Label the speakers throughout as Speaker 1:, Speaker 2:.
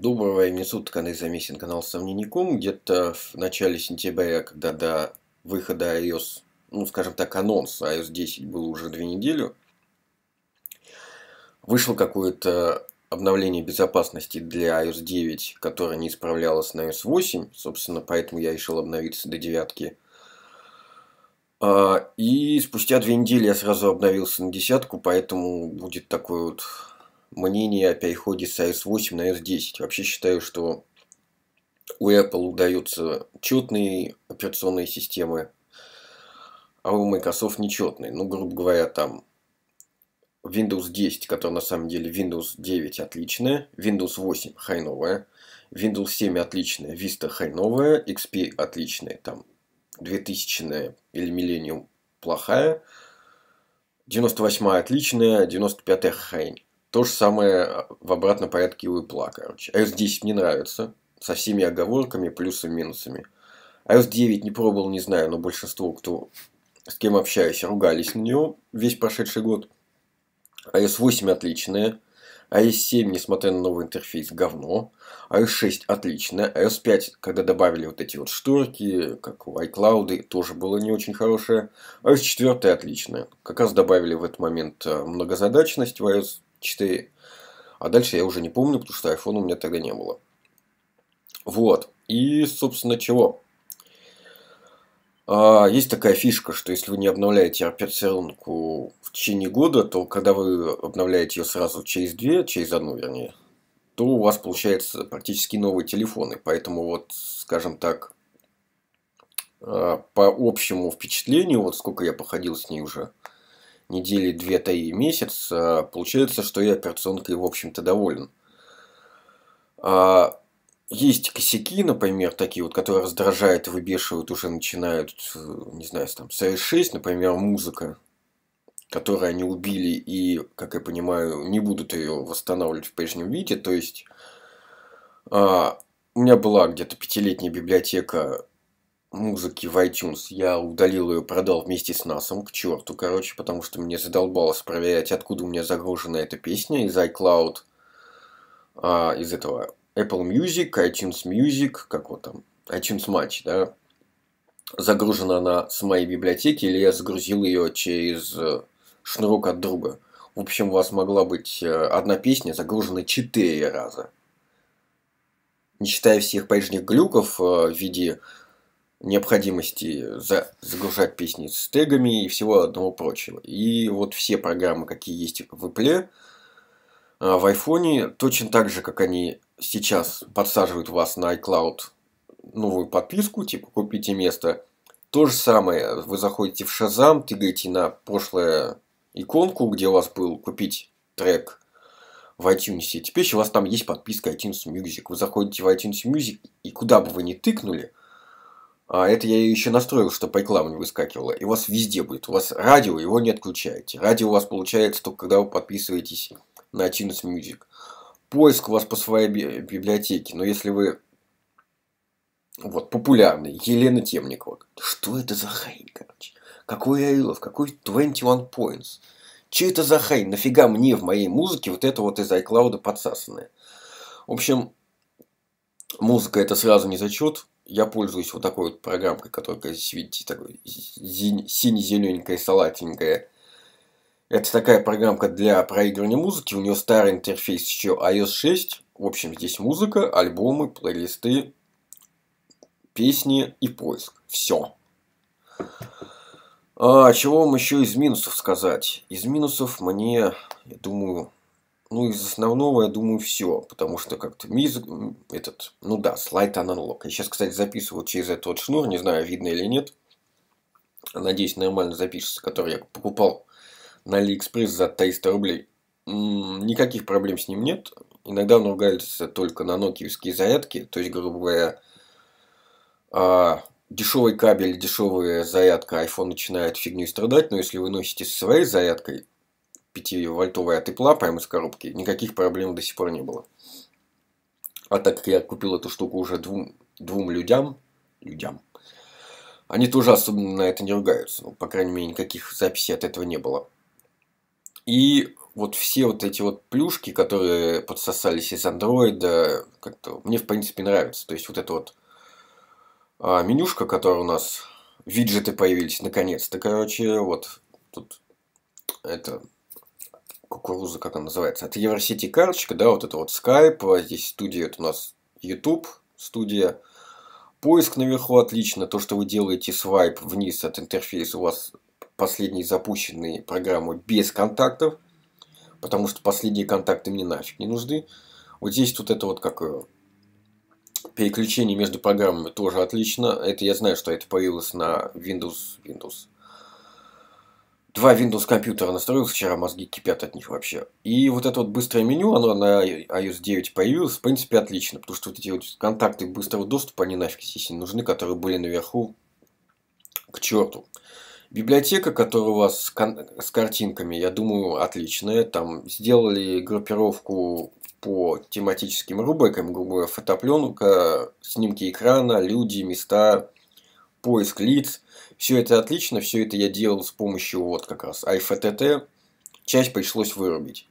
Speaker 1: Доброго времени суток, Андрей Замесин, канал Сомнеником. Где-то в начале сентября, когда до выхода iOS, ну скажем так, анонс iOS 10 был уже две недели, вышло какое-то обновление безопасности для iOS 9, которое не исправлялось на iOS 8, собственно, поэтому я решил обновиться до девятки. А, и спустя две недели я сразу обновился на десятку, поэтому будет такой вот мнение о переходе с iOS 8 на iOS 10. Вообще считаю, что у Apple удаются четные операционные системы, а у Microsoft нечетные. Ну, грубо говоря, там Windows 10, которая на самом деле Windows 9 отличная, Windows 8 хайновая, Windows 7 отличная, Vista хайновая, XP отличная, там 2000 или Millennium плохая, 98 отличная, 95 хрень. То же самое э, в обратном порядке у Apple, короче. iOS 10 не нравится, со всеми оговорками, плюсами, минусами. iOS 9 не пробовал, не знаю, но большинство, кто с кем общаюсь, ругались на него весь прошедший год. iOS 8 отличная. iOS 7, несмотря на новый интерфейс, говно. iOS 6 отличная. iOS 5, когда добавили вот эти вот шторки, как у iCloud, тоже было не очень хорошее. iOS 4 отличная. Как раз добавили в этот момент э, многозадачность в iOS 4. А дальше я уже не помню, потому что iPhone у меня тогда не было. Вот. И, собственно, чего? А, есть такая фишка, что если вы не обновляете операционку в течение года, то когда вы обновляете ее сразу через две, через одну, вернее, то у вас получается практически новые телефоны. Поэтому вот, скажем так, а, по общему впечатлению, вот сколько я походил с ней уже, недели две-то и месяц, а, получается, что я операционкой, в общем-то, доволен. А, есть косяки, например, такие вот, которые раздражают выбешивают, уже начинают, э, не знаю, там, с 6 например, музыка, которую они убили и, как я понимаю, не будут ее восстанавливать в прежнем виде. То есть, а, у меня была где-то пятилетняя библиотека музыки в iTunes. Я удалил ее, продал вместе с насом, к черту, короче, потому что мне задолбалось проверять, откуда у меня загружена эта песня, из iCloud, а, из этого Apple Music, iTunes Music, как вот там, iTunes Match, да, загружена она с моей библиотеки, или я загрузил ее через э, шнурок от друга. В общем, у вас могла быть э, одна песня загружена четыре раза. Не считая всех прежних глюков э, в виде необходимости загружать песни с тегами и всего одного прочего. И вот все программы, какие есть в Apple, а, в iPhone, точно так же, как они сейчас подсаживают вас на iCloud новую подписку, типа купите место, то же самое, вы заходите в Shazam, тыгаете на прошлое иконку, где у вас был купить трек в iTunes. И теперь у вас там есть подписка iTunes Music. Вы заходите в iTunes Music, и куда бы вы ни тыкнули – а это я еще настроил, чтобы реклама не выскакивала. И у вас везде будет. У вас радио, его не отключаете. Радио у вас получается только когда вы подписываетесь на iTunes Music. Поиск у вас по своей библиотеке. Но если вы вот, популярный, Елена Темникова. Что это за хрень, короче? Какой Аилов, какой 21 Points? Че это за хрень? Нафига мне в моей музыке вот это вот из iCloud подсасанное? В общем, музыка это сразу не зачет я пользуюсь вот такой вот программкой, которая здесь видите, такой сине-зелененькая, салатенькая. Это такая программка для проигрывания музыки. У нее старый интерфейс еще iOS 6. В общем, здесь музыка, альбомы, плейлисты, песни и поиск. Все. А, чего вам еще из минусов сказать? Из минусов мне, я думаю, ну, из основного, я думаю, все, потому что как-то миз... этот, ну да, слайд аналог. Я сейчас, кстати, записываю через этот вот шнур, не знаю, видно или нет. Надеюсь, нормально запишется, который я покупал на Алиэкспресс за 300 рублей. М -м, никаких проблем с ним нет. Иногда он ругается только на нокиевские зарядки, то есть, грубо говоря, а, дешевый кабель, дешевая зарядка, iPhone начинает фигню страдать, но если вы носите со своей зарядкой, 5-вольтовая от Apple прямо из коробки, никаких проблем до сих пор не было. А так как я купил эту штуку уже двум, двум людям, людям, они тоже особенно на это не ругаются. Ну, по крайней мере, никаких записей от этого не было. И вот все вот эти вот плюшки, которые подсосались из андроида, как-то мне в принципе нравится. То есть вот эта вот а, менюшка, которая у нас виджеты появились наконец-то, короче, вот тут это кукуруза, как она называется, от Евросети карточка, да, вот это вот Skype, а здесь студия, это у нас YouTube студия, поиск наверху отлично, то, что вы делаете свайп вниз от интерфейса, у вас последние запущенные программы без контактов, потому что последние контакты мне нафиг не нужны. Вот здесь вот это вот как э, переключение между программами тоже отлично. Это я знаю, что это появилось на Windows, Windows Два Windows компьютера настроил вчера, мозги кипят от них вообще. И вот это вот быстрое меню, оно на iOS 9 появилось, в принципе, отлично, потому что вот эти вот контакты быстрого доступа, они нафиг здесь не нужны, которые были наверху, к черту. Библиотека, которая у вас с, кон- с картинками, я думаю, отличная. Там сделали группировку по тематическим рубрикам, грубо говоря, фотопленка, снимки экрана, люди, места, поиск лиц. Все это отлично, все это я делал с помощью вот как раз IFTT. Часть пришлось вырубить.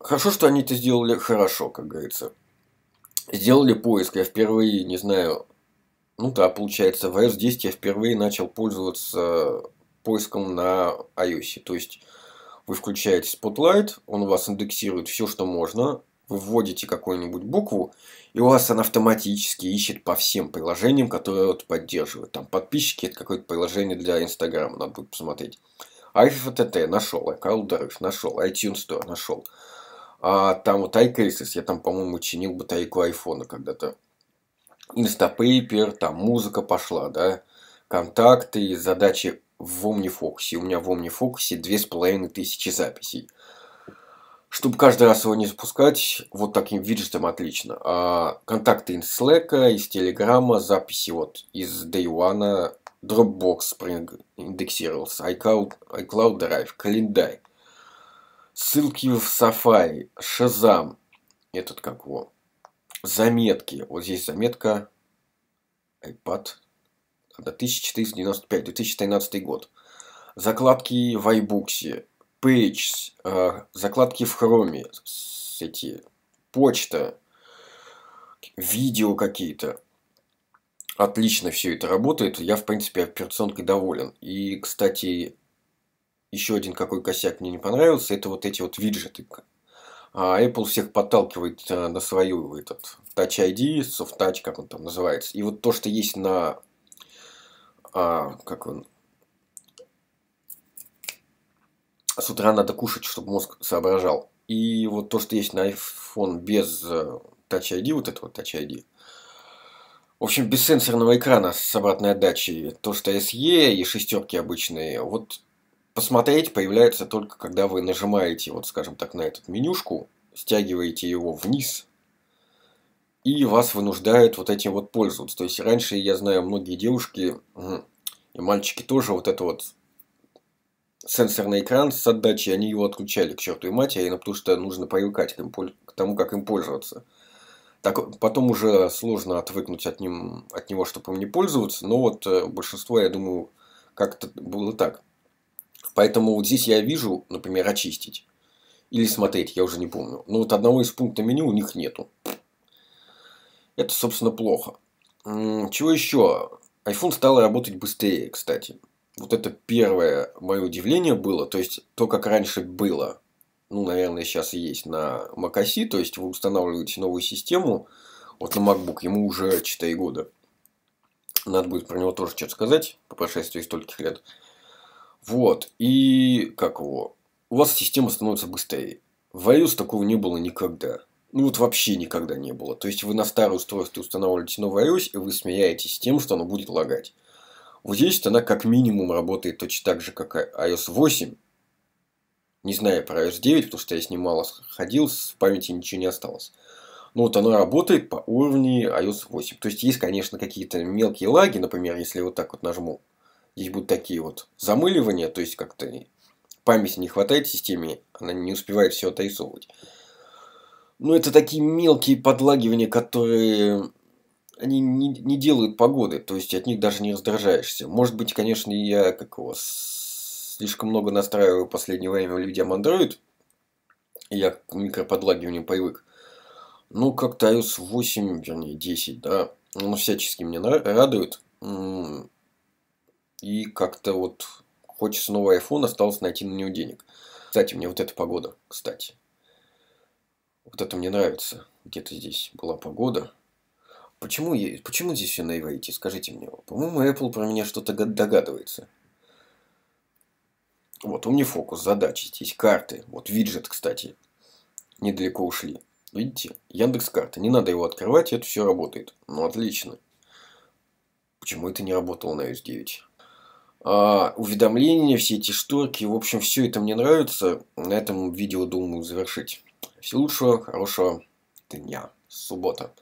Speaker 1: Хорошо, что они это сделали хорошо, как говорится. Сделали поиск. Я впервые, не знаю, ну да, получается, в S10 я впервые начал пользоваться поиском на iOS. То есть вы включаете Spotlight, он у вас индексирует все, что можно, вы вводите какую-нибудь букву, и у вас она автоматически ищет по всем приложениям, которые вот поддерживают. Там подписчики, это какое-то приложение для Инстаграма, надо будет посмотреть. IFTT нашел, iCloud Drive нашел, iTunes Store нашел. А там вот iCases, я там, по-моему, чинил батарейку айфона когда-то. Инстапейпер там музыка пошла, да, контакты, задачи в OmniFocus. У меня в OmniFocus тысячи записей. Чтобы каждый раз его не запускать, вот таким виджетом отлично. А, контакты из Slack, из Telegram, записи вот из Day One, Dropbox индексировался, iCloud, iCloud Drive, календарь, ссылки в Safari, Shazam, этот как его, заметки, вот здесь заметка, iPad, 1495, 2013 год, закладки в iBooks, Page, а, закладки в хроме, эти почта, видео какие-то. Отлично все это работает. Я, в принципе, операционкой доволен. И, кстати, еще один какой косяк мне не понравился, это вот эти вот виджеты. А, Apple всех подталкивает а, на свою этот Touch ID, Soft Touch, как он там называется. И вот то, что есть на а, как он, А с утра надо кушать, чтобы мозг соображал. И вот то, что есть на iPhone без э, Touch ID, вот этого Touch ID, в общем, без сенсорного экрана с обратной отдачей, то, что SE и шестерки обычные, вот посмотреть появляется только, когда вы нажимаете, вот скажем так, на этот менюшку, стягиваете его вниз, и вас вынуждают вот этим вот пользоваться. То есть раньше, я знаю, многие девушки и мальчики тоже вот это вот сенсорный экран с отдачей, они его отключали к чертовой матери, а ну, потому что нужно привыкать к, им, к тому, как им пользоваться. Так, потом уже сложно отвыкнуть от, ним, от него, чтобы им не пользоваться, но вот э, большинство, я думаю, как-то было так. Поэтому вот здесь я вижу, например, очистить или смотреть, я уже не помню. Но вот одного из пунктов меню у них нету. Это, собственно, плохо. Чего еще? iPhone стал работать быстрее, кстати вот это первое мое удивление было, то есть то, как раньше было, ну, наверное, сейчас и есть на macOS, то есть вы устанавливаете новую систему, вот на MacBook ему уже 4 года. Надо будет про него тоже что-то сказать по прошествии стольких лет. Вот, и как его? У вас система становится быстрее. В iOS такого не было никогда. Ну вот вообще никогда не было. То есть вы на старое устройство устанавливаете новый iOS, и вы смеяетесь с тем, что оно будет лагать. Вот здесь она как минимум работает точно так же, как iOS 8. Не знаю про iOS 9, потому что я с ним мало ходил, в памяти ничего не осталось. Но вот она работает по уровню iOS 8. То есть есть, конечно, какие-то мелкие лаги, например, если вот так вот нажму. Здесь будут такие вот замыливания, то есть как-то памяти не хватает системе, она не успевает все отрисовывать. Но ну, это такие мелкие подлагивания, которые они не, не делают погоды, то есть от них даже не раздражаешься. Может быть, конечно, я как его, слишком много настраиваю в последнее время людям Android, и я к микроподлагиванию привык. Ну, как-то iOS 8, вернее, 10, да, он всячески меня радует. И как-то вот хочется новый iPhone, осталось найти на него денег. Кстати, мне вот эта погода, кстати. Вот это мне нравится. Где-то здесь была погода. Почему, почему здесь все на иврите? Скажите мне. По-моему, Apple про меня что-то догадывается. Вот, у меня фокус, задачи. Здесь карты. Вот виджет, кстати. Недалеко ушли. Видите? Яндекс карты. Не надо его открывать, это все работает. Ну, отлично. Почему это не работало на iOS 9? А, уведомления, все эти шторки. В общем, все это мне нравится. На этом видео думаю завершить. Всего лучшего, хорошего дня. Суббота.